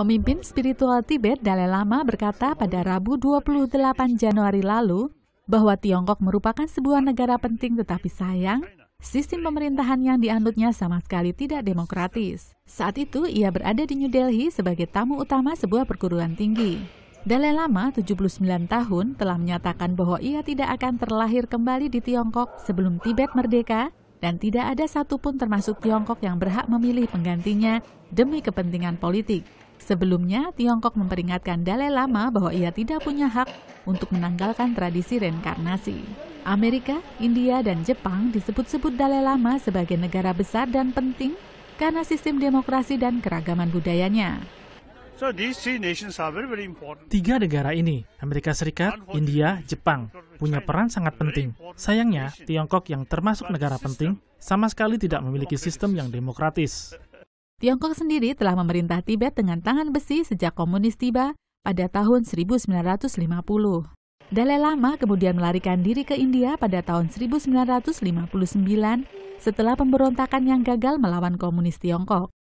Pemimpin spiritual Tibet Dalai Lama berkata pada Rabu 28 Januari lalu bahwa Tiongkok merupakan sebuah negara penting tetapi sayang, sistem pemerintahan yang dianutnya sama sekali tidak demokratis. Saat itu ia berada di New Delhi sebagai tamu utama sebuah perguruan tinggi. Dalai Lama, 79 tahun, telah menyatakan bahwa ia tidak akan terlahir kembali di Tiongkok sebelum Tibet merdeka dan tidak ada satupun termasuk Tiongkok yang berhak memilih penggantinya demi kepentingan politik. Sebelumnya, Tiongkok memperingatkan Dalai Lama bahwa ia tidak punya hak untuk menanggalkan tradisi reinkarnasi. Amerika, India, dan Jepang disebut-sebut Dalai Lama sebagai negara besar dan penting karena sistem demokrasi dan keragaman budayanya. Tiga negara ini, Amerika Serikat, India, Jepang, punya peran sangat penting. Sayangnya, Tiongkok yang termasuk negara penting sama sekali tidak memiliki sistem yang demokratis. Tiongkok sendiri telah memerintah Tibet dengan tangan besi sejak komunis tiba pada tahun 1950. Dalai Lama kemudian melarikan diri ke India pada tahun 1959 setelah pemberontakan yang gagal melawan komunis Tiongkok.